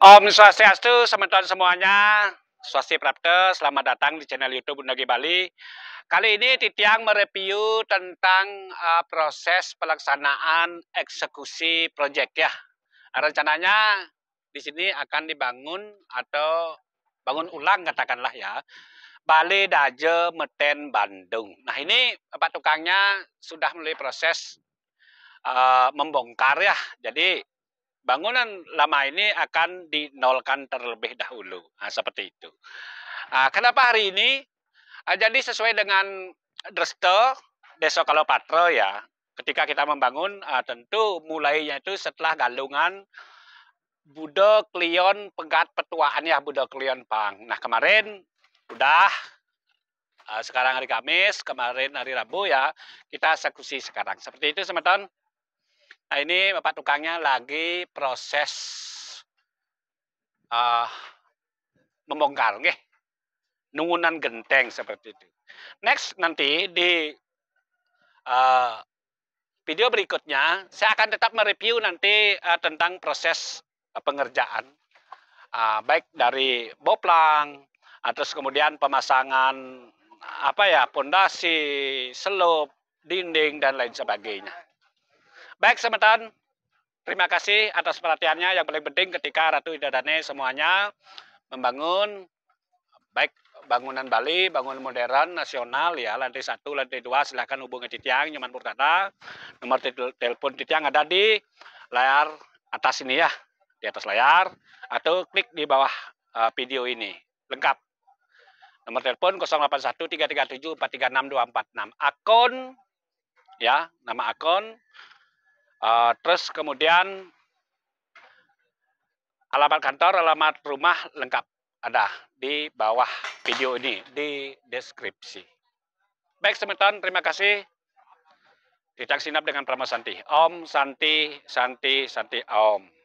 Om Swastiastu, teman-teman semuanya. Swasti Prapte, selamat datang di channel YouTube Bunda Bali. Kali ini Titiang mereview tentang uh, proses pelaksanaan eksekusi proyek ya. Rencananya di sini akan dibangun atau bangun ulang katakanlah ya. Bali Daje Meten Bandung. Nah ini Pak Tukangnya sudah melalui proses uh, membongkar ya. Jadi bangunan lama ini akan dinolkan terlebih dahulu. Nah, seperti itu. Nah, kenapa hari ini? Nah, jadi sesuai dengan besok kalau patro ya, ketika kita membangun uh, tentu mulainya itu setelah galungan Budo Klion Pegat Petuaan ya Budo Klion Pang. Nah kemarin udah ah, sekarang hari Kamis, kemarin hari Rabu ya kita eksekusi sekarang. Seperti itu semeton. Nah ini bapak tukangnya lagi proses uh, membongkar, nggih. Okay? Nungunan genteng seperti itu. Next nanti di uh, video berikutnya saya akan tetap mereview nanti uh, tentang proses uh, pengerjaan uh, baik dari boplang uh, terus kemudian pemasangan apa ya pondasi, selop, dinding dan lain sebagainya. Baik, teman-teman. Terima kasih atas perhatiannya. Yang paling penting ketika Ratu Idadane semuanya membangun baik bangunan Bali, bangunan modern, nasional ya, lantai satu, lantai dua, silahkan hubungi Titiang, Nyoman Purtata. Nomor telepon Titiang ada di layar atas ini ya, di atas layar, atau klik di bawah eh, video ini, lengkap. Nomor telepon 081337436246. Akun, ya, nama akun Eh, terus kemudian alamat kantor, alamat rumah lengkap ada di bawah video ini di deskripsi. Baik teman terima kasih. Tidak sinap dengan Prama Santi. Om Santi, Santi, Santi, Om.